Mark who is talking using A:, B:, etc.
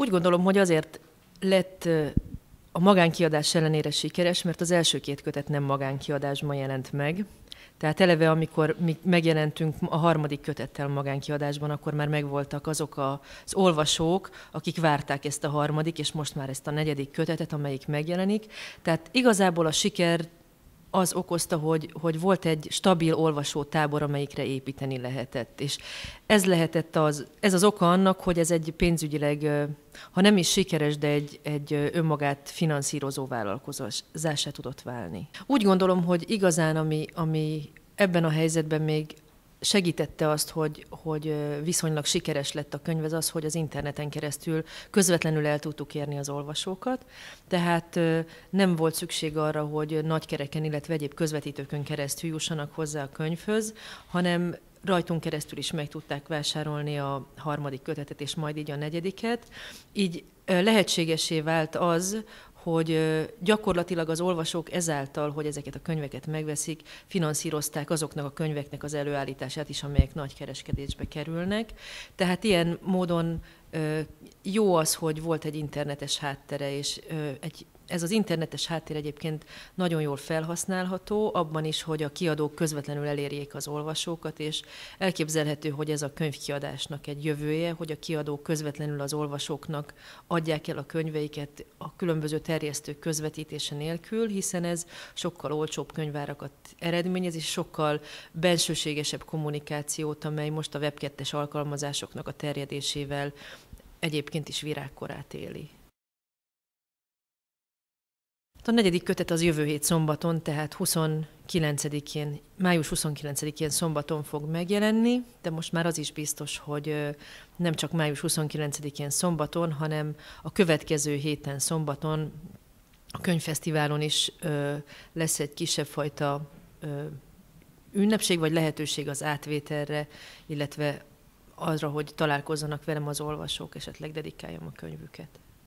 A: Úgy gondolom, hogy azért lett a magánkiadás ellenére sikeres, mert az első két kötet nem magánkiadásban jelent meg. Tehát eleve, amikor mi megjelentünk a harmadik kötettel magánkiadásban, akkor már megvoltak azok az olvasók, akik várták ezt a harmadik, és most már ezt a negyedik kötetet, amelyik megjelenik. Tehát igazából a sikert az okozta, hogy, hogy volt egy stabil olvasótábor, amelyikre építeni lehetett. És ez lehetett az, ez az oka annak, hogy ez egy pénzügyileg, ha nem is sikeres, de egy, egy önmagát finanszírozó se tudott válni. Úgy gondolom, hogy igazán, ami, ami ebben a helyzetben még segítette azt, hogy, hogy viszonylag sikeres lett a könyv, ez az, hogy az interneten keresztül közvetlenül el tudtuk érni az olvasókat, tehát nem volt szükség arra, hogy nagykereken, illetve egyéb közvetítőkön keresztül jussanak hozzá a könyvhöz, hanem rajtunk keresztül is meg tudták vásárolni a harmadik kötetet, és majd így a negyediket. Így lehetségesé vált az, hogy gyakorlatilag az olvasók ezáltal, hogy ezeket a könyveket megveszik, finanszírozták azoknak a könyveknek az előállítását is, amelyek nagy kereskedésbe kerülnek. Tehát ilyen módon jó az, hogy volt egy internetes háttere, és egy ez az internetes háttér egyébként nagyon jól felhasználható, abban is, hogy a kiadók közvetlenül elérjék az olvasókat, és elképzelhető, hogy ez a könyvkiadásnak egy jövője, hogy a kiadók közvetlenül az olvasóknak adják el a könyveiket a különböző terjesztők közvetítése nélkül, hiszen ez sokkal olcsóbb könyvárakat eredményez, és sokkal bensőségesebb kommunikációt, amely most a webkettes alkalmazásoknak a terjedésével egyébként is virágkorát éli. A negyedik kötet az jövő hét szombaton, tehát 29-én, május 29-én szombaton fog megjelenni, de most már az is biztos, hogy nem csak május 29-én szombaton, hanem a következő héten szombaton a könyvfesztiválon is lesz egy kisebb fajta ünnepség, vagy lehetőség az átvételre, illetve arra, hogy találkozzanak velem az olvasók, esetleg dedikáljam a könyvüket.